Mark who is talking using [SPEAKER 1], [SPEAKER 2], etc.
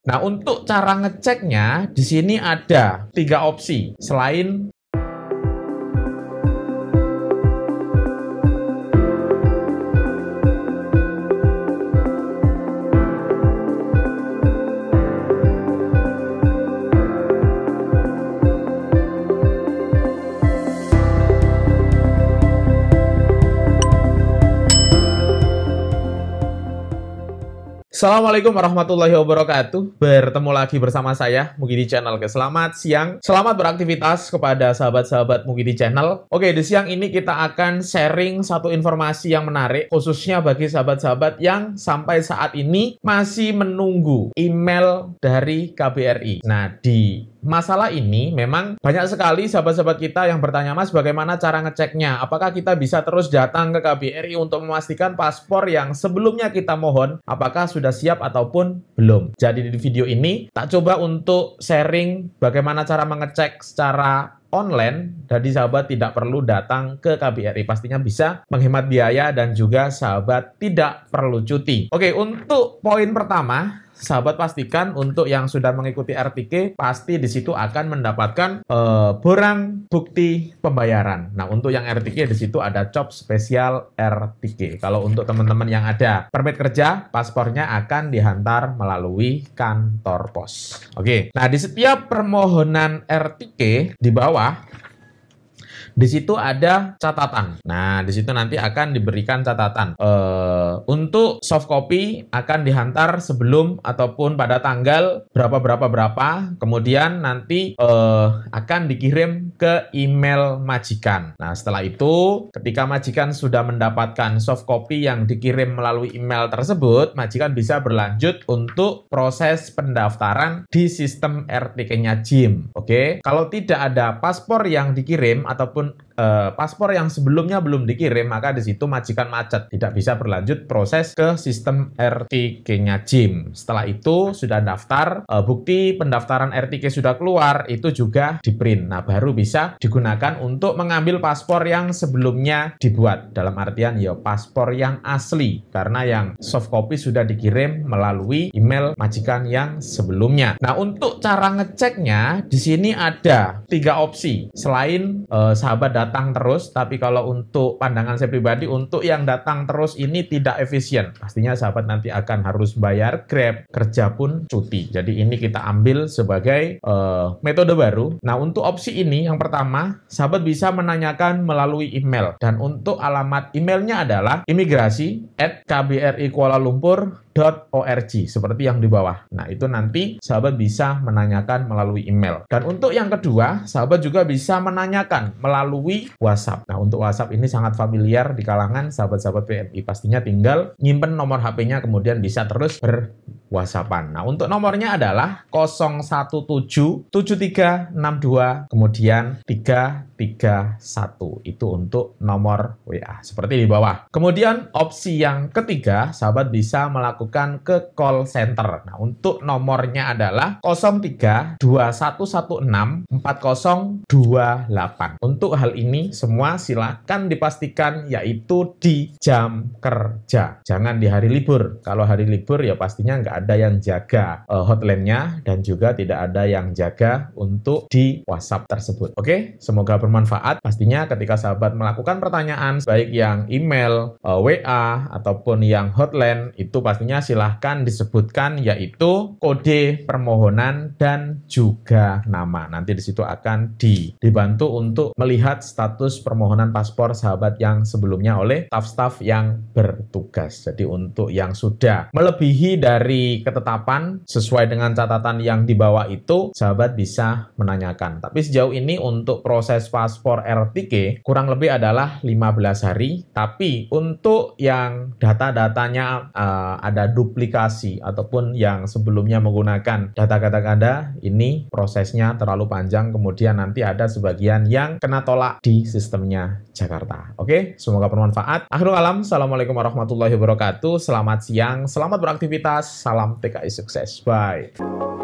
[SPEAKER 1] Nah, untuk cara ngeceknya di sini ada tiga opsi selain Assalamualaikum warahmatullahi wabarakatuh. Bertemu lagi bersama saya Mugidi Channel. selamat siang. Selamat beraktivitas kepada sahabat-sahabat Mugidi Channel. Oke, di siang ini kita akan sharing satu informasi yang menarik khususnya bagi sahabat-sahabat yang sampai saat ini masih menunggu email dari KBRI. Nah, di masalah ini memang banyak sekali sahabat-sahabat kita yang bertanya, Mas bagaimana cara ngeceknya? Apakah kita bisa terus datang ke KBRI untuk memastikan paspor yang sebelumnya kita mohon, apakah sudah siap ataupun belum? Jadi di video ini, tak coba untuk sharing bagaimana cara mengecek secara online, jadi sahabat tidak perlu datang ke KBRI. Pastinya bisa menghemat biaya dan juga sahabat tidak perlu cuti. Oke, untuk poin pertama, sahabat pastikan untuk yang sudah mengikuti RTK pasti di situ akan mendapatkan uh, borang bukti pembayaran. Nah, untuk yang RTK di situ ada cop spesial RTK. Kalau untuk teman-teman yang ada permit kerja, paspornya akan dihantar melalui kantor pos. Oke. Nah, di setiap permohonan RTK di bawah di situ ada catatan. Nah, di situ nanti akan diberikan catatan. Uh, untuk soft copy akan dihantar sebelum ataupun pada tanggal berapa berapa berapa. Kemudian nanti uh, akan dikirim ke email majikan. Nah, setelah itu ketika majikan sudah mendapatkan soft copy yang dikirim melalui email tersebut, majikan bisa berlanjut untuk proses pendaftaran di sistem RTK-nya JIM. Oke, kalau tidak ada paspor yang dikirim ataupun con Eh, paspor yang sebelumnya belum dikirim, maka di situ majikan macet, tidak bisa berlanjut proses ke sistem RTK-nya JIM. Setelah itu sudah daftar, eh, bukti pendaftaran RTK sudah keluar, itu juga di print. Nah, baru bisa digunakan untuk mengambil paspor yang sebelumnya dibuat. Dalam artian ya paspor yang asli, karena yang soft copy sudah dikirim melalui email majikan yang sebelumnya. Nah, untuk cara ngeceknya di sini ada tiga opsi selain eh, sahabat datang terus, tapi kalau untuk pandangan saya pribadi, untuk yang datang terus ini tidak efisien. Pastinya sahabat nanti akan harus bayar Grab, kerja pun cuti. Jadi ini kita ambil sebagai uh, metode baru. Nah, untuk opsi ini yang pertama, sahabat bisa menanyakan melalui email. Dan untuk alamat emailnya adalah imigrasi at kbri Lumpur .org seperti yang di bawah. Nah, itu nanti sahabat bisa menanyakan melalui email. Dan untuk yang kedua, sahabat juga bisa menanyakan melalui WhatsApp. Nah, untuk WhatsApp ini sangat familiar di kalangan sahabat-sahabat PMI. Pastinya tinggal nyimpen nomor HP-nya kemudian bisa terus ber WhatsAppan. Nah, untuk nomornya adalah 0177362 kemudian 331. Itu untuk nomor WA seperti di bawah. Kemudian opsi yang ketiga, sahabat bisa melakukan ke call center. Nah, untuk nomornya adalah 0321164028. Untuk hal ini semua silakan dipastikan yaitu di jam kerja. Jangan di hari libur. Kalau hari libur ya pastinya nggak ada yang jaga uh, hotline-nya dan juga tidak ada yang jaga untuk di WhatsApp tersebut. Oke, semoga bermanfaat. Pastinya ketika sahabat melakukan pertanyaan baik yang email, uh, eh, WA ataupun yang hotline itu pastinya silahkan disebutkan yaitu kode permohonan dan juga nama. Nanti di situ akan di, dibantu untuk melihat status permohonan paspor sahabat yang sebelumnya oleh staff-staff yang bertugas. Jadi untuk yang sudah melebihi dari ketetapan sesuai dengan catatan yang dibawa itu, sahabat bisa menanyakan. Tapi sejauh ini untuk proses paspor RTK kurang lebih adalah 15 hari, tapi untuk yang data-datanya uh, ada duplikasi ataupun yang sebelumnya menggunakan data kata Anda, ini prosesnya terlalu panjang kemudian nanti ada sebagian yang kena tolak di sistemnya Jakarta. Oke, semoga bermanfaat. Akhirul alam, Assalamualaikum warahmatullahi wabarakatuh. Selamat siang, selamat beraktivitas, salam Salam TKI Sukses. Bye.